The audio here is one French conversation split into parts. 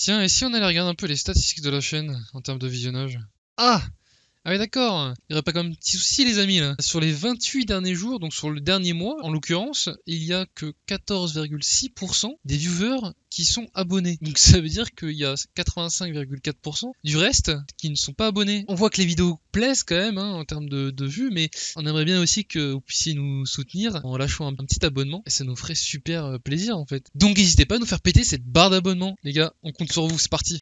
Tiens, et si on allait regarder un peu les statistiques de la chaîne en termes de visionnage Ah ah oui d'accord. Il n'y aurait pas comme petit souci, les amis, là. Sur les 28 derniers jours, donc sur le dernier mois, en l'occurrence, il y a que 14,6% des viewers qui sont abonnés. Donc ça veut dire qu'il y a 85,4% du reste qui ne sont pas abonnés. On voit que les vidéos plaisent quand même hein, en termes de, vues, mais on aimerait bien aussi que vous puissiez nous soutenir en lâchant un, un petit abonnement. Et ça nous ferait super euh, plaisir en fait. Donc n'hésitez pas à nous faire péter cette barre d'abonnement, les gars. On compte sur vous, c'est parti.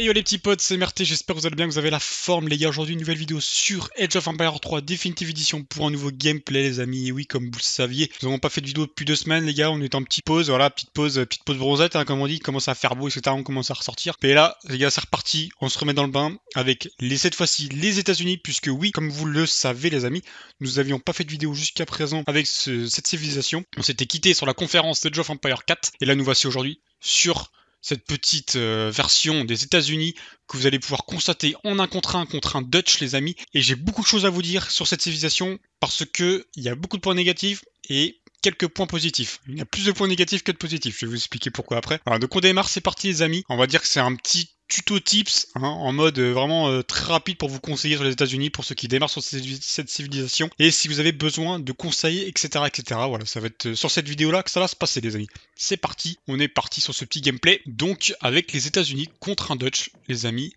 Hey yo les petits potes, c'est Merté, j'espère que vous allez bien, que vous avez la forme les gars. Aujourd'hui, une nouvelle vidéo sur Edge of Empire 3 Definitive Edition pour un nouveau gameplay les amis. Et oui, comme vous le saviez, nous n'avons pas fait de vidéo depuis deux semaines les gars, on est en petite pause, voilà, petite pause, euh, petite pause bronzette, hein, comme on dit, il commence à faire beau, etc. On commence à ressortir. Et là, les gars, c'est reparti, on se remet dans le bain avec les, cette fois-ci les États-Unis, puisque oui, comme vous le savez les amis, nous n'avions pas fait de vidéo jusqu'à présent avec cette civilisation. On s'était quitté sur la conférence Edge of Empire 4, et là nous voici aujourd'hui sur cette petite euh, version des États-Unis que vous allez pouvoir constater en un contre un contre un Dutch, les amis. Et j'ai beaucoup de choses à vous dire sur cette civilisation parce que il y a beaucoup de points négatifs et quelques points positifs. Il y a plus de points négatifs que de positifs. Je vais vous expliquer pourquoi après. Alors, donc on démarre, c'est parti les amis. On va dire que c'est un petit tuto tips hein, en mode euh, vraiment euh, très rapide pour vous conseiller sur les États-Unis pour ceux qui démarrent sur cette civilisation et si vous avez besoin de conseils, etc., etc. Voilà, ça va être euh, sur cette vidéo-là que ça va se passer, les amis. C'est parti, on est parti sur ce petit gameplay. Donc avec les États-Unis contre un Dutch, les amis.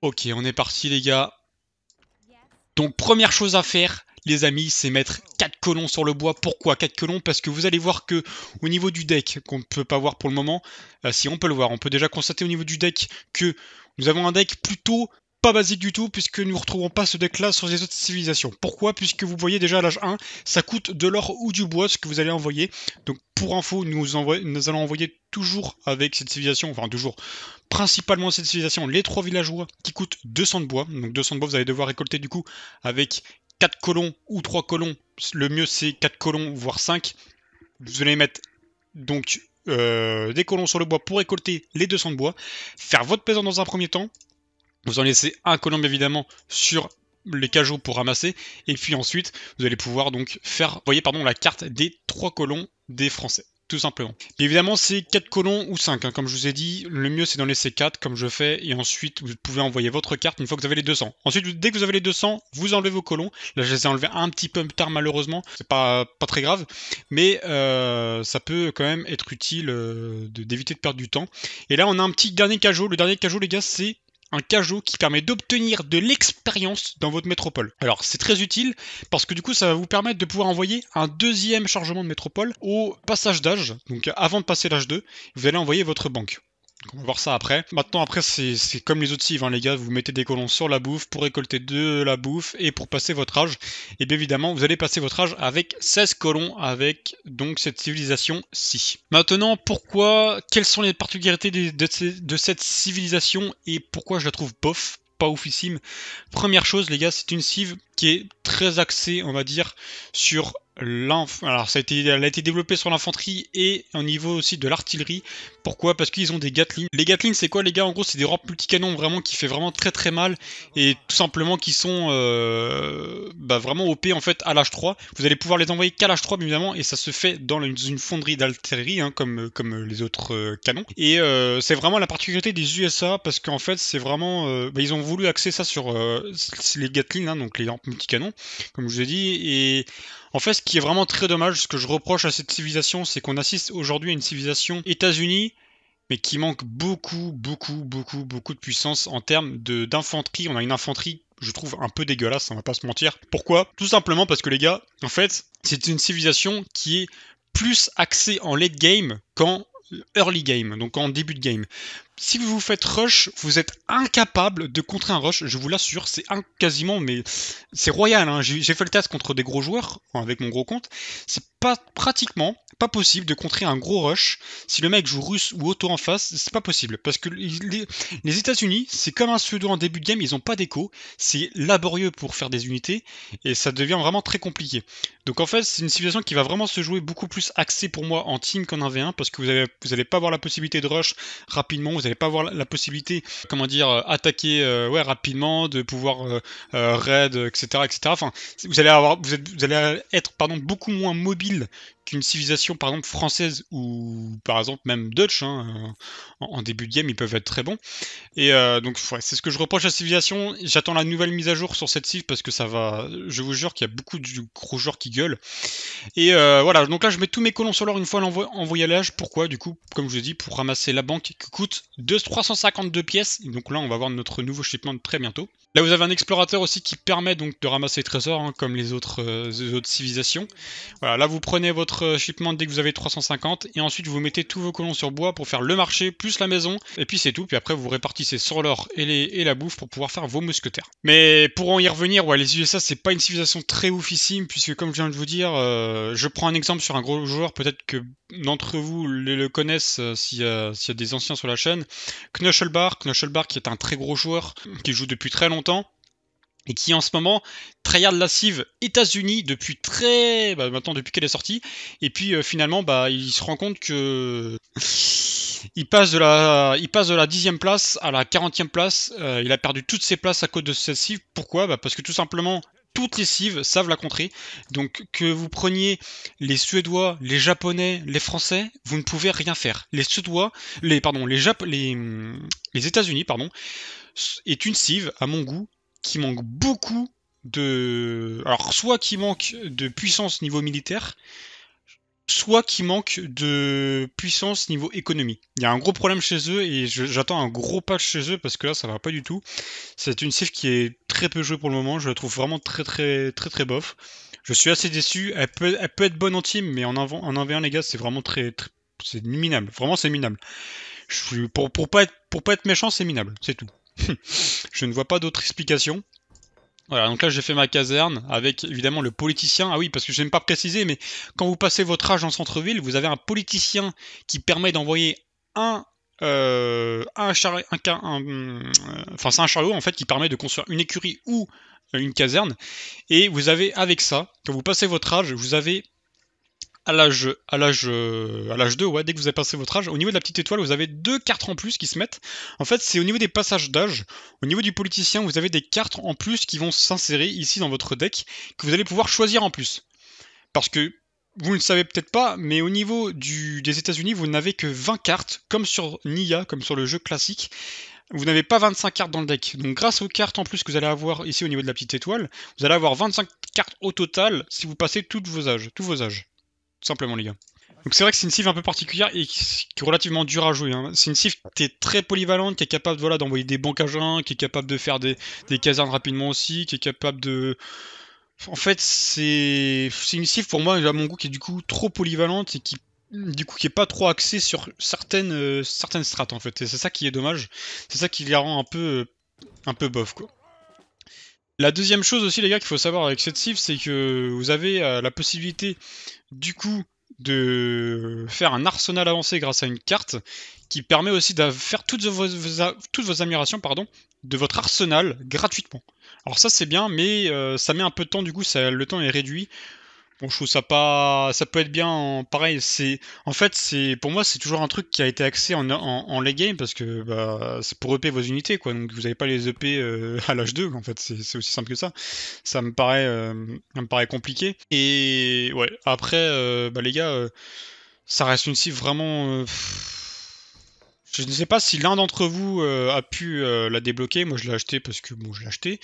Ok, on est parti, les gars. Donc première chose à faire, les amis, c'est mettre 4 colons sur le bois. Pourquoi 4 colons Parce que vous allez voir que au niveau du deck, qu'on ne peut pas voir pour le moment, euh, si on peut le voir, on peut déjà constater au niveau du deck que nous avons un deck plutôt pas basique du tout, puisque nous ne retrouvons pas ce deck-là sur les autres civilisations. Pourquoi Puisque vous voyez déjà à l'âge 1, ça coûte de l'or ou du bois ce que vous allez envoyer. Donc pour info, nous, nous allons envoyer toujours avec cette civilisation, enfin toujours, principalement cette civilisation, les trois villageois qui coûtent 200 de bois. Donc 200 de bois, vous allez devoir récolter du coup avec colons ou trois colons, le mieux c'est quatre colons, voire cinq Vous allez mettre donc euh, des colons sur le bois pour récolter les 200 de bois, faire votre présent dans un premier temps, vous en laissez un colombe évidemment sur les cajots pour ramasser, et puis ensuite vous allez pouvoir donc faire, voyez pardon, la carte des trois colons des Français tout simplement. évidemment, c'est 4 colons ou 5, hein. comme je vous ai dit. Le mieux, c'est d'en laisser 4, comme je fais, et ensuite, vous pouvez envoyer votre carte une fois que vous avez les 200. Ensuite, dès que vous avez les 200, vous enlevez vos colons. Là, je les ai enlevés un petit peu tard, malheureusement. C'est pas, pas très grave, mais euh, ça peut quand même être utile euh, d'éviter de, de perdre du temps. Et là, on a un petit dernier cajot. Le dernier cajot, les gars, c'est un cajou qui permet d'obtenir de l'expérience dans votre métropole. Alors c'est très utile parce que du coup ça va vous permettre de pouvoir envoyer un deuxième chargement de métropole au passage d'âge, donc avant de passer l'âge 2, vous allez envoyer votre banque on va voir ça après. Maintenant, après, c'est comme les autres cives, hein, les gars. Vous mettez des colons sur la bouffe pour récolter de la bouffe et pour passer votre âge. Et bien évidemment, vous allez passer votre âge avec 16 colons, avec donc cette civilisation-ci. Maintenant, pourquoi Quelles sont les particularités de, de, cette civilisation et pourquoi je la trouve bof pas oufissime. Première chose, les gars, c'est une cive qui est très axé, on va dire, sur l'infanterie. Alors, ça a été, elle a développée sur l'infanterie et au niveau aussi de l'artillerie. Pourquoi Parce qu'ils ont des Gatling. Les Gatling, c'est quoi, les gars En gros, c'est des rampes multicanons vraiment qui fait vraiment très très mal et tout simplement qui sont euh, bah, vraiment OP en fait à l'âge 3. Vous allez pouvoir les envoyer qu'à l'âge 3, bien évidemment, et ça se fait dans une fonderie d'artillerie, hein, comme, comme les autres euh, canons. Et euh, c'est vraiment la particularité des USA parce qu'en fait, c'est vraiment. Bah, ils ont voulu axer ça sur les Gatling, hein, donc les canon, comme je vous ai dit. Et en fait, ce qui est vraiment très dommage, ce que je reproche à cette civilisation, c'est qu'on assiste aujourd'hui à une civilisation États-Unis mais qui manque beaucoup, beaucoup, beaucoup, beaucoup de puissance en termes d'infanterie. On a une infanterie, je trouve, un peu dégueulasse, on va pas se mentir. Pourquoi Tout simplement parce que les gars, en fait, c'est une civilisation qui est plus axée en late game qu'en early game, donc en début de game. Si vous vous faites rush, vous êtes incapable de contrer un rush, je vous l'assure, c'est quasiment, mais c'est royal. Hein. J'ai fait le test contre des gros joueurs, avec mon gros compte. C'est pas pratiquement pas possible de contrer un gros rush. Si le mec joue russe ou auto en face, c'est pas possible. Parce que les, États-Unis, c'est comme un pseudo en début de game, ils n'ont pas d'écho. C'est laborieux pour faire des unités et ça devient vraiment très compliqué. Donc en fait, c'est une situation qui va vraiment se jouer beaucoup plus axée pour moi en team qu'en 1v1 parce que vous n'allez vous avez pas avoir la possibilité de rush rapidement, vous allez pas avoir la, possibilité, comment dire, euh, attaquer euh, ouais, rapidement, de pouvoir euh, raid, etc., etc. Enfin, vous allez, avoir, vous allez être pardon, beaucoup moins mobile qu'une civilisation, par exemple, française ou par exemple même Dutch, hein, euh, en, début de game, ils peuvent être très bons. Et euh, donc, c'est ce que je reproche à la civilisation. J'attends la nouvelle mise à jour sur cette civ parce que ça va. Je vous jure qu'il y a beaucoup de gros joueurs qui gueulent. Et euh, voilà, donc là, je mets tous mes colons sur l'or une fois en voyage. Pourquoi Du coup, comme je vous ai dit, pour ramasser la banque qui coûte 2, 352 pièces. donc là, on va voir notre nouveau shipment très bientôt. Là, vous avez un explorateur aussi qui permet donc de ramasser les trésors, hein, comme les autres, les autres civilisations. Voilà, là, vous prenez votre euh, shipment dès que vous avez 350 et ensuite vous mettez tous vos colons sur bois pour faire le marché plus la maison et puis c'est tout puis après vous répartissez sur l'or et, les, et la bouffe pour pouvoir faire vos mousquetaires. Mais pour en y revenir, ouais, les USA c'est pas une civilisation très oufissime puisque comme je viens de vous dire, euh, je prends un exemple sur un gros joueur, peut-être que d'entre vous le, connaissent euh, s'il y a des anciens sur la chaîne, Knuschelbar, Knuschelbar qui est un très gros joueur qui joue depuis très longtemps et qui en ce moment la cive États-Unis depuis très bah, maintenant depuis qu'elle est sortie et puis euh, finalement bah il se rend compte que il passe de la il passe de la 10 place à la 40e place euh, il a perdu toutes ses places à cause de cette cive pourquoi bah, parce que tout simplement toutes les cives savent la contrer. Donc que vous preniez les Suédois, les Japonais, les Français, vous ne pouvez rien faire. Les Suédois, les pardon, les Jap les, hum, les États-Unis pardon, est une cive à mon goût qui manque beaucoup de. Alors, soit qui manque de puissance niveau militaire, soit qui manque de puissance niveau économie. Il y a un gros problème chez eux et j'attends un gros patch chez eux parce que là ça va pas du tout. C'est une save qui est très peu jouée pour le moment, je la trouve vraiment très très très très bof. Je suis assez déçu, elle peut, elle peut être bonne en team mais en, en 1v1 les gars c'est vraiment très, c'est minable, vraiment c'est minable. Je pour, pour, pas pour pas être méchant c'est minable, c'est tout. je ne vois pas d'autre explication. Voilà, donc là j'ai fait ma caserne avec évidemment le politicien. Ah oui, parce que je n'aime pas préciser, mais quand vous passez votre âge en centre-ville, vous avez un politicien qui permet d'envoyer un euh, un, char un, euh, enfin c'est un chariot en fait qui permet de construire une écurie ou euh, une caserne et vous avez avec ça quand vous passez votre âge vous avez à l'âge à l'âge à l'âge 2 ouais dès que vous avez passé votre âge au niveau de la petite étoile vous avez deux cartes en plus qui se mettent en fait c'est au niveau des passages d'âge au niveau du politicien vous avez des cartes en plus qui vont s'insérer ici dans votre deck que vous allez pouvoir choisir en plus parce que vous ne le savez peut-être pas, mais au niveau des États-Unis, vous n'avez que 20 cartes, comme sur Nia, comme sur le jeu classique. Vous n'avez pas 25 cartes dans le deck. Donc, grâce aux cartes en plus que vous allez avoir ici au niveau de la petite étoile, vous allez avoir 25 cartes au total si vous passez toutes vos âges, tous vos âges simplement, les gars. Donc c'est vrai que c'est une cive un peu particulière et qui est relativement dure à jouer. Hein. C'est une cive qui est très polyvalente, qui est capable voilà, d'envoyer des bancages, qui est capable de faire des, casernes rapidement aussi, qui est capable de... En fait, c'est une cive pour moi, à mon goût, qui est du coup trop polyvalente et qui du coup qui est pas trop axée sur certaines, euh, certaines strates en fait. Et c'est ça qui est dommage. C'est ça qui la rend un peu, un peu bof quoi. La deuxième chose aussi, les gars, qu'il faut savoir avec cette cible, c'est que vous avez euh, la possibilité, du coup, de faire un arsenal avancé grâce à une carte qui permet aussi de faire toutes vos, toutes améliorations pardon, de votre arsenal gratuitement. Alors ça c'est bien, mais euh, ça met un peu de temps, du coup le temps est réduit Bon, je trouve ça pas. Ça peut être bien. Pareil, c'est. En fait, c'est pour moi, c'est toujours un truc qui a été axé en, en, late game parce que bah, c'est pour EP vos unités, quoi. Donc vous n'avez pas les EP euh, à l'âge 2, en fait. C'est aussi simple que ça. Ça me paraît, euh, me paraît compliqué. Et ouais, après, euh, bah, les gars, ça reste une cible vraiment. Je ne sais pas si l'un d'entre vous a pu la débloquer. Moi, je l'ai acheté parce que bon, je l'ai acheté.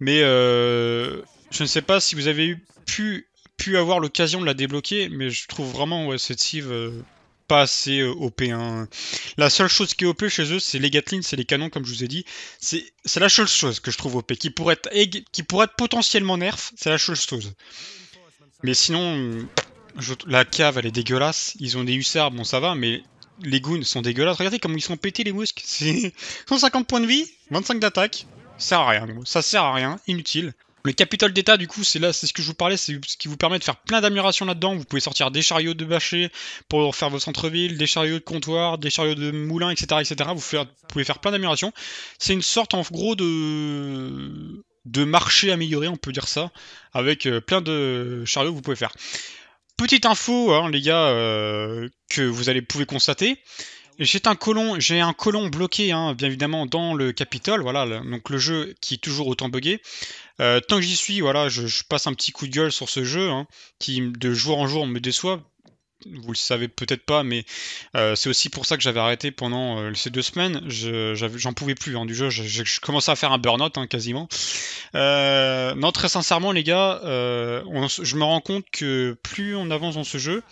Mais je ne sais pas si vous avez eu, pu pu avoir l'occasion de la débloquer, mais je trouve vraiment cette Sieve euh, pas assez euh, OP. Hein. La seule chose qui est OP chez eux, c'est les Gatlin, c'est les canons, comme je vous ai dit. C'est la seule chose que je trouve OP, qui pourrait être, qui pourrait être potentiellement nerf, c'est la seule chose. Mais sinon, la cave, elle est dégueulasse. Ils ont des hussards, bon ça va, mais les goons sont dégueulasses. Regardez comment ils sont pétés les mousques, 150 points de vie, 25 d'attaque. Ça sert à rien, ça sert à rien, inutile. Le capital d'État, du coup, c'est là, c'est ce que je vous parlais, c'est ce qui vous permet de faire plein d'améliorations là-dedans. Vous pouvez sortir des chariots de bâcher pour faire vos centres-villes, des chariots de comptoirs, des chariots de moulins, etc., etc. Vous, pouvez faire plein d'améliorations. C'est une sorte, en gros, de de marché amélioré, on peut dire ça, avec euh, plein de chariots que vous pouvez faire. Petite info, hein, les gars, euh, que vous allez pouvez constater. J'ai un colon, j'ai un colon bloqué, hein, bien évidemment, dans le Capitole. Voilà, donc le jeu qui est toujours autant buggé. Euh, tant que j'y suis, voilà, je, passe un petit coup de gueule sur ce jeu hein, qui de jour en jour me déçoit. Vous le savez peut-être pas, mais euh, c'est aussi pour ça que j'avais arrêté pendant euh, ces deux semaines. J'en pouvais plus hein, du jeu. Je, commençais à faire un burn-out hein, quasiment. non, très sincèrement, les gars, je me rends compte que plus on avance dans ce jeu,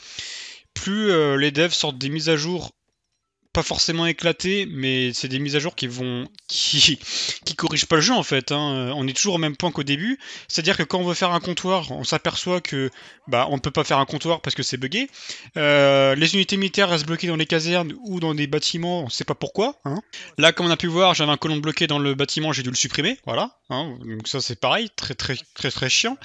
plus les devs sortent des mises à jour pas forcément éclaté, mais c'est des mises à jour qui vont qui, qui corrigent pas le jeu en fait. Hein. Euh, on est toujours au même point qu'au début. C'est-à-dire que quand on veut faire un comptoir, on s'aperçoit que bah, on ne peut pas faire un comptoir parce que c'est buggé. Euh, les unités militaires restent bloquées dans les casernes ou dans des bâtiments, on ne sait pas pourquoi. Hein. Là, comme on a pu voir, j'avais un colon bloqué dans le bâtiment, j'ai dû le supprimer. Voilà. Hein. Donc ça c'est pareil, très très très très chiant.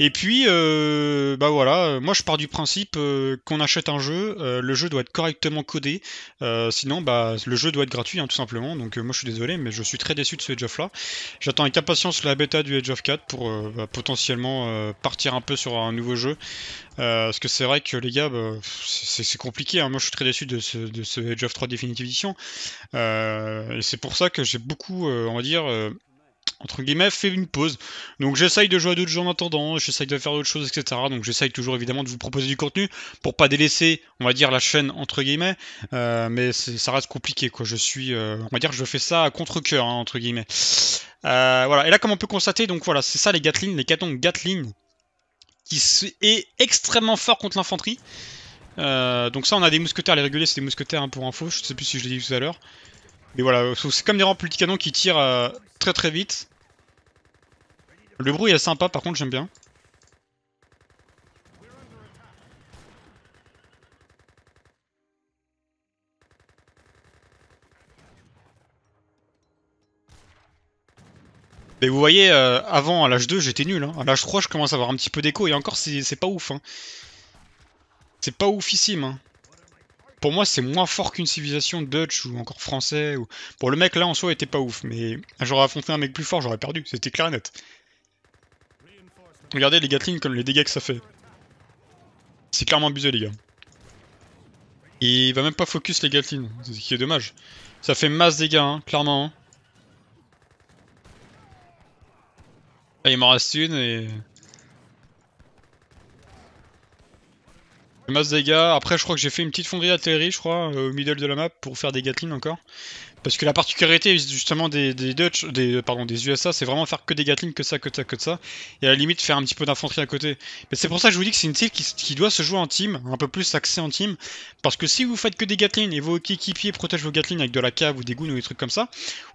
Et puis euh, bah voilà, moi je pars du principe qu'on achète un jeu, le jeu doit être correctement codé. Euh, sinon, bah, le jeu doit être gratuit, hein, tout simplement. Donc, euh, moi, je suis désolé, mais je suis très déçu de ce Age of là. J'attends avec impatience la bêta du Age of 4 pour euh, bah, potentiellement partir un peu sur un nouveau jeu. parce que c'est vrai que les gars, bah, c'est compliqué. Hein. Moi, je suis très déçu de ce, de of 3 Definitive Edition. et c'est pour ça que j'ai beaucoup, on va dire, entre guillemets, fait une pause. Donc j'essaye de jouer à d'autres gens en attendant, j'essaye de faire d'autres choses, etc. Donc j'essaye toujours évidemment de vous proposer du contenu pour pas délaisser, on va dire, la chaîne entre guillemets. Euh, mais ça reste compliqué, quoi. Je suis, euh, on va dire, je fais ça à contre coeur hein, entre guillemets. Euh, voilà. Et là, comme on peut constater, donc voilà, c'est ça les gatling les catons Gatlin, qui est extrêmement fort contre l'infanterie. donc ça, on a des mousquetaires, les réguliers, c'est des mousquetaires hein, pour info. Je sais plus si je l'ai dit tout à l'heure. Mais voilà, c'est comme des rampes canons qui tirent euh, très très vite. Le bruit est sympa, par contre j'aime bien. Mais vous voyez, euh, avant à l'âge 2 j'étais nul, hein. à l'âge 3 je commence à avoir un petit peu d'écho et encore c'est pas ouf. Hein. C'est pas oufissime. Hein. Pour moi, c'est moins fort qu'une civilisation Dutch ou encore français. Ou... Bon, le mec là en soi était pas ouf, mais j'aurais affronté un mec plus fort, j'aurais perdu. C'était clair et net. Regardez les Gatling comme les dégâts que ça fait. C'est clairement abusé, les gars. il va même pas focus les Gatling, ce qui est dommage. Ça fait masse dégâts, hein, clairement. Hein. Là, il m'en reste une et... Masse dégâts. Après, je crois que j'ai fait une petite fonderie d'artillerie, je crois, euh, au middle de la map pour faire des Gatlin encore. Parce que la particularité justement des, Dutch, des, pardon, des USA, c'est vraiment faire que des Gatling, que ça, que ça, que ça, et à la limite faire un petit peu d'infanterie à côté. Mais c'est pour ça que je vous dis que c'est une cible qui, doit se jouer en team, un peu plus axée en team, parce que si vous faites que des Gatling et vos équipiers protègent vos Gatling avec de la cave ou des goons ou des trucs comme ça,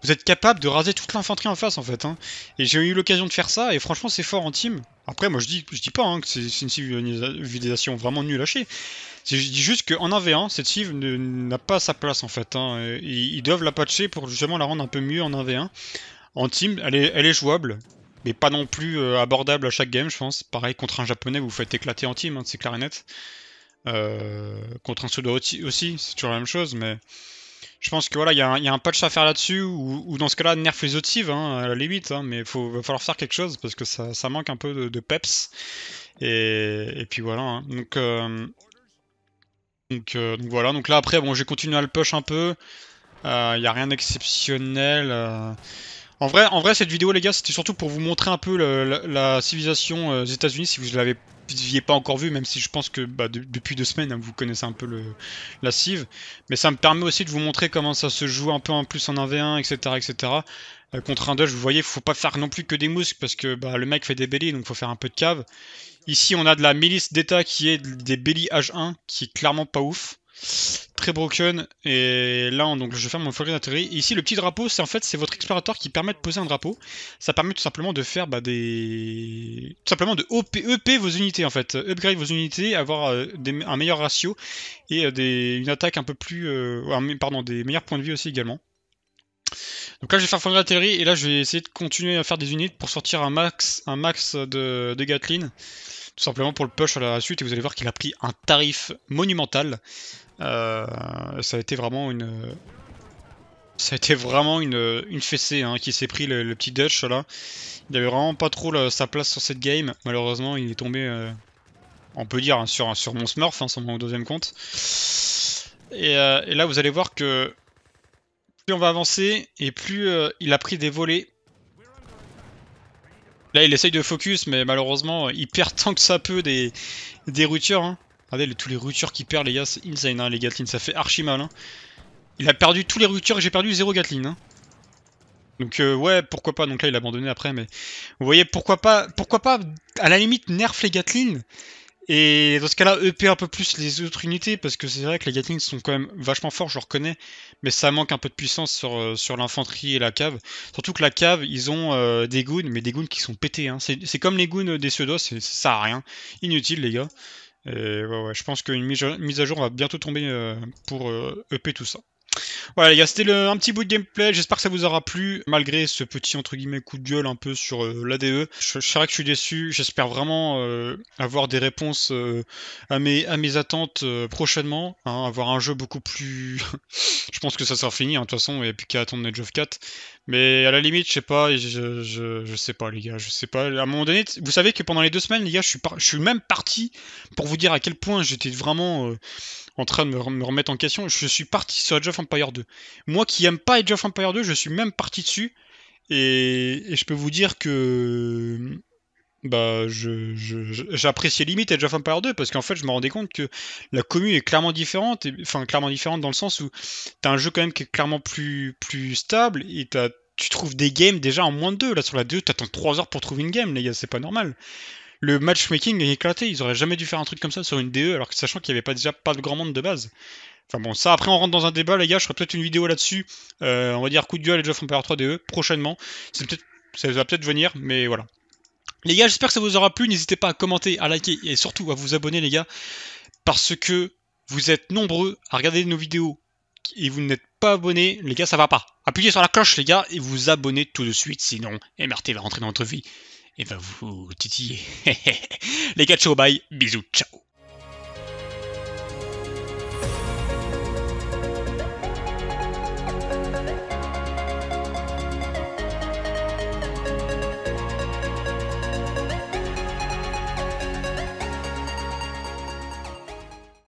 vous êtes capable de raser toute l'infanterie en face en fait. Hein. Et j'ai eu l'occasion de faire ça, et franchement c'est fort en team. Après moi je dis, je dis pas hein, que c'est une civilisation vraiment nulle à chier. Je dis juste qu'en 1v1, cette sieve n'a pas sa place en fait. Hein. Ils, doivent la patcher pour justement la rendre un peu mieux en 1v1. En team, elle est, jouable, mais pas non plus euh, abordable à chaque game, je pense. Pareil, contre un japonais, vous faites éclater en team, hein, c'est clair net. Euh, contre un pseudo aussi, c'est toujours la même chose, mais je pense que voilà, il y, a un patch à faire là-dessus, ou, dans ce cas-là, nerf les autres cives, hein, à la limite, mais il va falloir faire quelque chose, parce que ça, manque un peu de, peps. Et, puis voilà. Donc, euh, euh, donc, voilà, donc là après, bon, j'ai continué à le push un peu. Il euh, n'y a rien d'exceptionnel. Euh. En vrai, en vrai, cette vidéo, les gars, c'était surtout pour vous montrer un peu la, civilisation euh, aux États-Unis, si vous ne l'aviez pas encore vu, même si je pense que bah, depuis deux semaines, hein, vous connaissez un peu la civ. Mais ça me permet aussi de vous montrer comment ça se joue un peu en plus en 1v1, etc. etc. contre un dodge, vous voyez, faut pas faire non plus que des mousques, parce que bah, le mec fait des bellies, donc faut faire un peu de cave. Ici, on a de la milice d'état qui est des bellies H1, qui est clairement pas ouf très broken. Et là, donc, je vais mon forêt d'atelier. Ici, le petit drapeau, c'est en fait c'est votre explorateur qui permet de poser un drapeau. Ça permet tout simplement de faire bah, des. Tout simplement de OP, EP vos unités en fait. Upgrade vos unités, avoir euh, un meilleur ratio et euh, des, une attaque un peu plus. Euh, pardon, des meilleurs points de vie aussi également. Donc là je vais faire fondre d'artillerie et là je vais essayer de continuer à faire des unités pour sortir un max, un max de, de Gatlin simplement pour le push à la suite, et vous allez voir qu'il a pris un tarif monumental. Euh, ça a été vraiment une... vraiment une, fessée hein, qui s'est pris le, petit Dutch là. Il avait vraiment pas trop sa place sur cette game. Malheureusement, il est tombé, euh, on peut dire, hein, sur, sur mon Smurf, hein, sur mon deuxième compte. Et, euh, et, là, vous allez voir que plus on va avancer et plus il a pris des volets Là, il essaye de focus, mais malheureusement, il perd tant que ça peut des, des rutures. Hein. Regardez tous les rutures qu'il perd, les gars, c'est insane, hein, les Gatlin, ça fait archi mal. Hein. Il a perdu tous les rutures et j'ai perdu 0 Gatlin. Donc euh, ouais, pourquoi pas. Donc là, il a abandonné après, mais vous voyez, pourquoi pas, pourquoi pas, à la limite, nerf les Gatlin et dans ce cas-là, EP un peu plus les autres unités, parce que c'est vrai que les Gatlings sont quand même vachement forts, je reconnais, mais ça manque un peu de puissance sur, euh, sur l'infanterie et la cave. Surtout que la cave, ils ont euh, des goons, mais des goons qui sont pétés. Hein. C'est comme les goons euh, des pseudo, ça sert à rien. Inutile, les gars. Et ouais, ouais, je pense qu'une mise à jour va bientôt tomber pour euh, EP tout ça. Voilà les gars, c'était un petit bout de gameplay, j'espère que ça vous aura plu, malgré ce petit entre guillemets coup de gueule un peu sur euh, l'ADE. Je, je que je suis déçu, j'espère vraiment euh, avoir des réponses euh, à, mes, à mes attentes prochainement, hein. avoir un jeu beaucoup plus... je pense que ça sera fini, hein, de toute façon, il n'y a plus qu'à attendre Age of 4, mais à la limite, je sais pas, je, je, sais pas, les gars, je sais pas. À un moment donné, vous savez que pendant les deux semaines, les gars, je suis, je suis même parti pour vous dire à quel point j'étais vraiment euh, en train de me, remettre en question. Je suis parti sur Age of Empire 2. Moi qui aime pas Age of Empire 2, je suis même parti dessus. Et, je peux vous dire que bah, je, j'appréciais limite Age of Empire 2 parce qu'en fait, je me rendais compte que la commune est clairement différente, enfin, clairement différente dans le sens où t'as un jeu quand même qui est clairement plus, plus stable et t'as tu trouves des games déjà en moins de 2. Là, sur la 2, attends 3 heures pour trouver une game, les gars, c'est pas normal. Le matchmaking est éclaté, ils auraient jamais dû faire un truc comme ça sur une DE, alors que sachant qu'il n'y avait pas déjà pas de grand monde de base. Enfin bon, ça après on rentre dans un débat, les gars, je ferai peut-être une vidéo là-dessus. Euh, on va dire coup de gueule et Age of Empire 3 DE prochainement. C'est peut-être, ça va peut-être venir, mais voilà. Les gars, j'espère que ça vous aura plu. N'hésitez pas à commenter, à liker et surtout à vous abonner, les gars, parce que vous êtes nombreux à regarder nos vidéos et vous n'êtes pas abonné, les gars, ça va pas. Appuyez sur la cloche, les gars, et vous abonnez tout de suite, sinon MRT va rentrer dans votre vie et va vous titiller. les gars, ciao, bye, bisous, ciao.